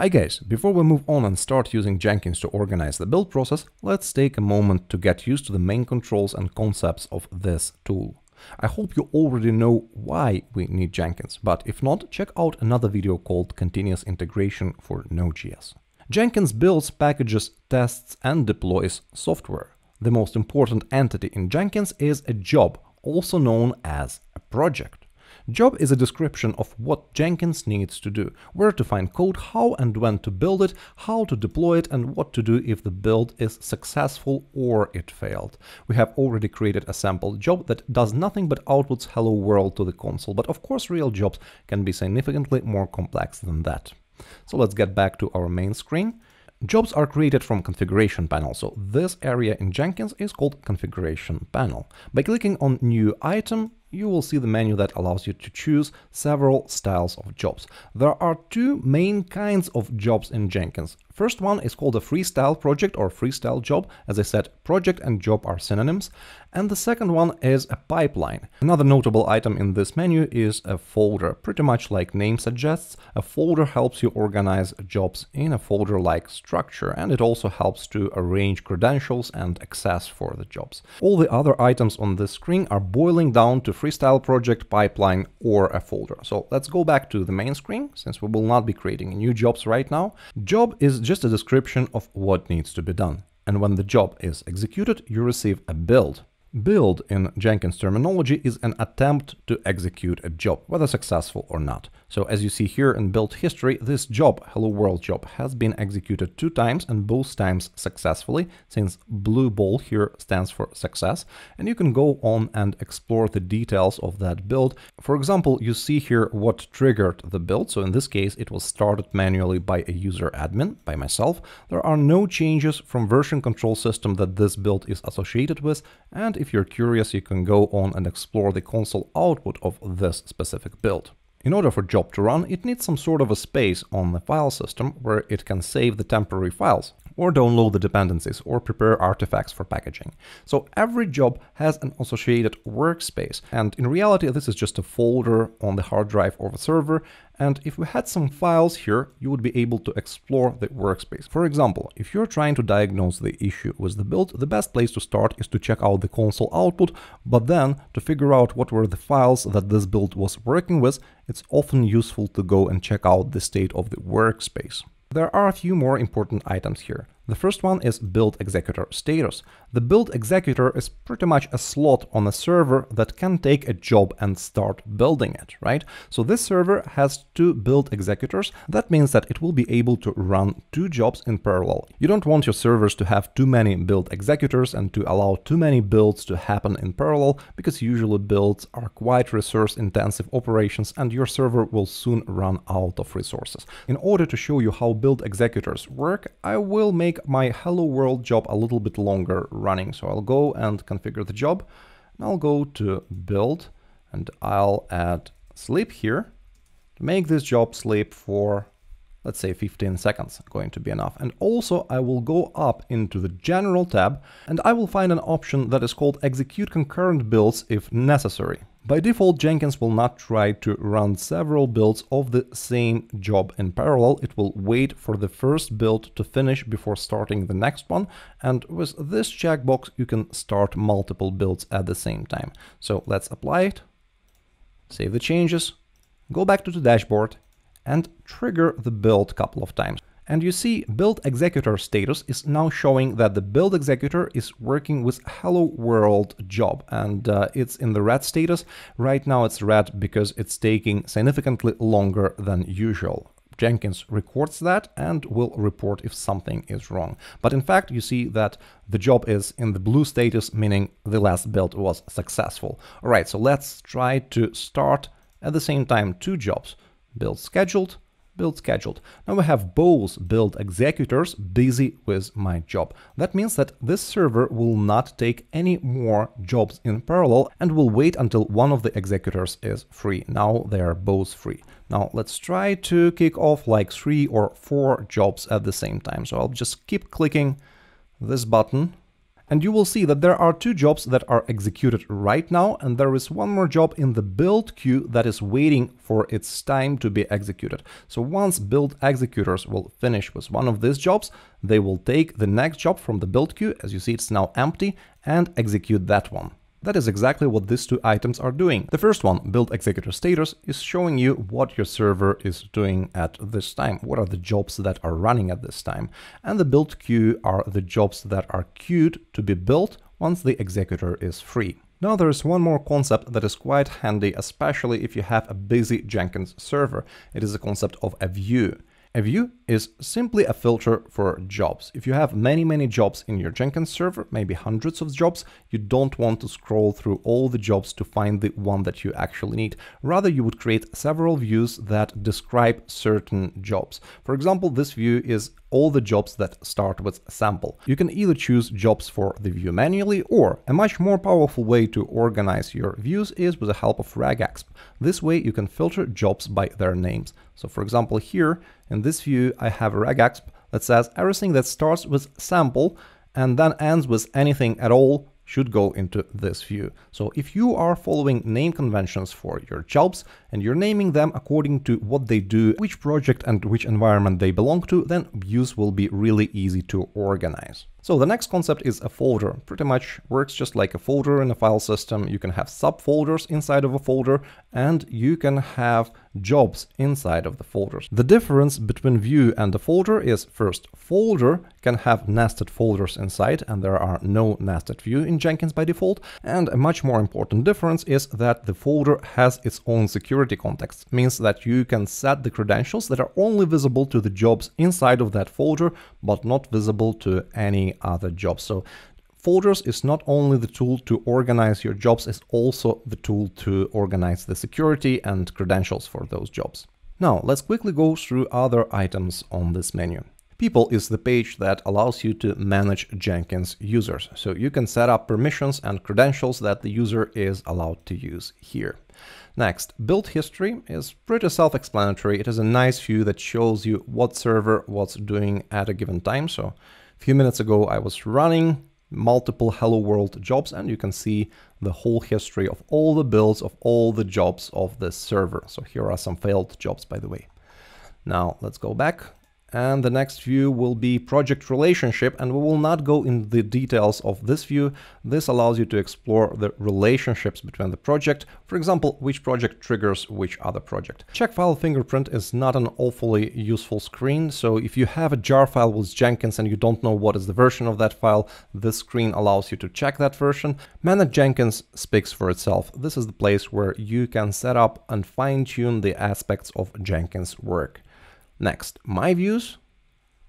Hi guys, before we move on and start using Jenkins to organize the build process, let's take a moment to get used to the main controls and concepts of this tool. I hope you already know why we need Jenkins, but if not, check out another video called Continuous Integration for Node.js. Jenkins builds, packages, tests and deploys software. The most important entity in Jenkins is a job, also known as a project. Job is a description of what Jenkins needs to do, where to find code, how and when to build it, how to deploy it, and what to do if the build is successful or it failed. We have already created a sample job that does nothing but outputs hello world to the console, but of course real jobs can be significantly more complex than that. So let's get back to our main screen. Jobs are created from configuration panel, so this area in Jenkins is called configuration panel. By clicking on new item, you will see the menu that allows you to choose several styles of jobs. There are two main kinds of jobs in Jenkins, First one is called a freestyle project or freestyle job. As I said, project and job are synonyms. And the second one is a pipeline. Another notable item in this menu is a folder. Pretty much like name suggests, a folder helps you organize jobs in a folder-like structure and it also helps to arrange credentials and access for the jobs. All the other items on this screen are boiling down to freestyle project, pipeline or a folder. So let's go back to the main screen since we will not be creating new jobs right now. Job is just a description of what needs to be done. And when the job is executed, you receive a build, Build, in Jenkins terminology, is an attempt to execute a job, whether successful or not. So as you see here in build history, this job, hello world job, has been executed two times and both times successfully, since blue ball here stands for success. And you can go on and explore the details of that build. For example, you see here what triggered the build. So in this case, it was started manually by a user admin, by myself. There are no changes from version control system that this build is associated with. And if if you're curious, you can go on and explore the console output of this specific build. In order for job to run, it needs some sort of a space on the file system where it can save the temporary files, or download the dependencies or prepare artifacts for packaging. So every job has an associated workspace and in reality this is just a folder on the hard drive of a server and if we had some files here, you would be able to explore the workspace. For example, if you're trying to diagnose the issue with the build, the best place to start is to check out the console output, but then to figure out what were the files that this build was working with, it's often useful to go and check out the state of the workspace. There are a few more important items here. The first one is build executor status. The build executor is pretty much a slot on a server that can take a job and start building it, right? So this server has two build executors. That means that it will be able to run two jobs in parallel. You don't want your servers to have too many build executors and to allow too many builds to happen in parallel because usually builds are quite resource intensive operations and your server will soon run out of resources. In order to show you how build executors work, I will make make my hello world job a little bit longer running. So I'll go and configure the job and I'll go to build and I'll add sleep here to make this job sleep for let's say 15 seconds going to be enough. And also I will go up into the general tab and I will find an option that is called execute concurrent builds if necessary. By default, Jenkins will not try to run several builds of the same job in parallel. It will wait for the first build to finish before starting the next one. And with this checkbox, you can start multiple builds at the same time. So let's apply it, save the changes, go back to the dashboard and trigger the build couple of times. And you see build executor status is now showing that the build executor is working with hello world job and uh, it's in the red status. Right now it's red because it's taking significantly longer than usual. Jenkins records that and will report if something is wrong. But in fact, you see that the job is in the blue status, meaning the last build was successful. All right, so let's try to start at the same time two jobs, build scheduled build scheduled. Now we have both build executors busy with my job. That means that this server will not take any more jobs in parallel and will wait until one of the executors is free. Now they are both free. Now let's try to kick off like three or four jobs at the same time. So I'll just keep clicking this button and you will see that there are two jobs that are executed right now and there is one more job in the build queue that is waiting for its time to be executed. So once build executors will finish with one of these jobs, they will take the next job from the build queue, as you see it's now empty, and execute that one. That is exactly what these two items are doing. The first one, build executor status, is showing you what your server is doing at this time, what are the jobs that are running at this time. And the build queue are the jobs that are queued to be built once the executor is free. Now there is one more concept that is quite handy, especially if you have a busy Jenkins server. It is the concept of a view. A view is simply a filter for jobs. If you have many, many jobs in your Jenkins server, maybe hundreds of jobs, you don't want to scroll through all the jobs to find the one that you actually need. Rather, you would create several views that describe certain jobs. For example, this view is all the jobs that start with sample. You can either choose jobs for the view manually or a much more powerful way to organize your views is with the help of RegExp. This way you can filter jobs by their names. So for example here in this view I have a regex that says everything that starts with sample and then ends with anything at all should go into this view. So if you are following name conventions for your jobs, and you're naming them according to what they do, which project and which environment they belong to, then views will be really easy to organize. So the next concept is a folder. Pretty much works just like a folder in a file system. You can have subfolders inside of a folder and you can have jobs inside of the folders. The difference between view and a folder is first folder can have nested folders inside and there are no nested view in Jenkins by default. And a much more important difference is that the folder has its own security security context means that you can set the credentials that are only visible to the jobs inside of that folder, but not visible to any other job. So folders is not only the tool to organize your jobs, it's also the tool to organize the security and credentials for those jobs. Now, let's quickly go through other items on this menu. People is the page that allows you to manage Jenkins users, so you can set up permissions and credentials that the user is allowed to use here. Next, build history is pretty self-explanatory. It is a nice view that shows you what server was doing at a given time. So a few minutes ago, I was running multiple Hello World jobs and you can see the whole history of all the builds of all the jobs of this server. So here are some failed jobs, by the way. Now let's go back and the next view will be project relationship and we will not go in the details of this view. This allows you to explore the relationships between the project, for example, which project triggers which other project. Check file fingerprint is not an awfully useful screen, so if you have a jar file with Jenkins and you don't know what is the version of that file, this screen allows you to check that version. Manage Jenkins speaks for itself. This is the place where you can set up and fine-tune the aspects of Jenkins work. Next, my views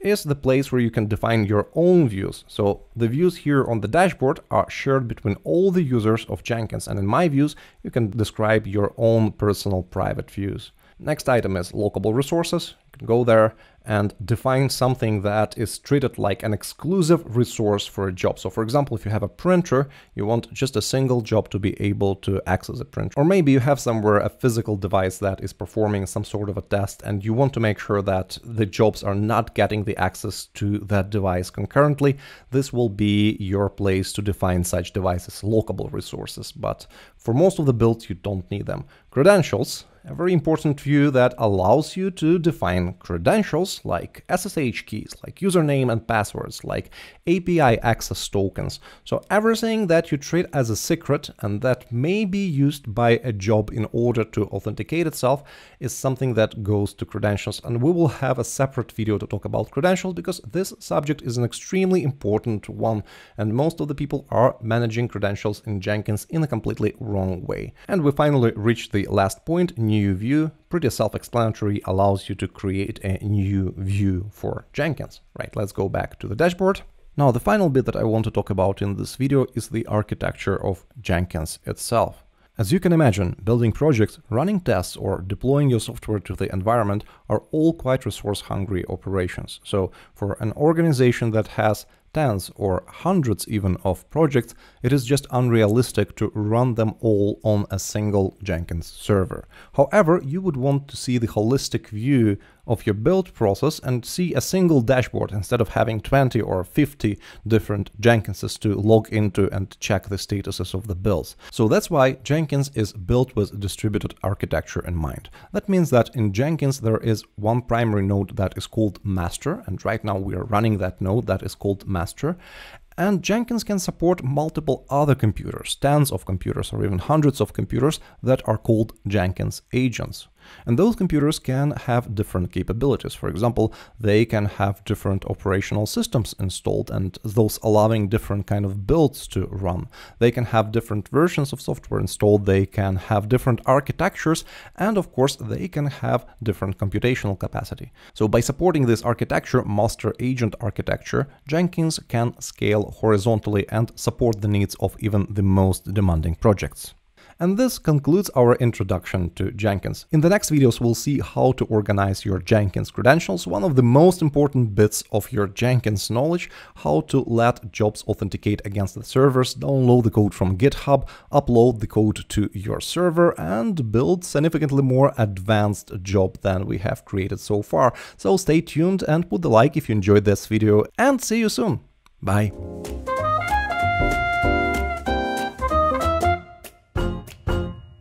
is the place where you can define your own views. So the views here on the dashboard are shared between all the users of Jenkins. And in my views, you can describe your own personal private views. Next item is lockable resources. You can go there and define something that is treated like an exclusive resource for a job. So for example, if you have a printer, you want just a single job to be able to access a print. Or maybe you have somewhere a physical device that is performing some sort of a test and you want to make sure that the jobs are not getting the access to that device concurrently. This will be your place to define such devices, lockable resources. But for most of the builds, you don't need them. Credentials a very important view that allows you to define credentials like SSH keys, like username and passwords, like API access tokens. So everything that you treat as a secret and that may be used by a job in order to authenticate itself is something that goes to credentials. And we will have a separate video to talk about credentials because this subject is an extremely important one and most of the people are managing credentials in Jenkins in a completely wrong way. And we finally reached the last point, new view, pretty self-explanatory, allows you to create a new view for Jenkins. Right, let's go back to the dashboard. Now, the final bit that I want to talk about in this video is the architecture of Jenkins itself. As you can imagine, building projects, running tests, or deploying your software to the environment are all quite resource-hungry operations. So for an organization that has tens or hundreds even of projects, it is just unrealistic to run them all on a single Jenkins server. However, you would want to see the holistic view of your build process and see a single dashboard instead of having 20 or 50 different Jenkinses to log into and check the statuses of the builds. So that's why Jenkins is built with distributed architecture in mind. That means that in Jenkins there is one primary node that is called master and right now we are running that node that is called master and Jenkins can support multiple other computers, tens of computers or even hundreds of computers that are called Jenkins agents. And those computers can have different capabilities. For example, they can have different operational systems installed and those allowing different kind of builds to run. They can have different versions of software installed, they can have different architectures, and of course they can have different computational capacity. So by supporting this architecture, master agent architecture, Jenkins can scale horizontally and support the needs of even the most demanding projects. And this concludes our introduction to Jenkins. In the next videos, we'll see how to organize your Jenkins credentials, one of the most important bits of your Jenkins knowledge, how to let jobs authenticate against the servers, download the code from GitHub, upload the code to your server, and build significantly more advanced job than we have created so far. So stay tuned and put the like if you enjoyed this video, and see you soon! Bye!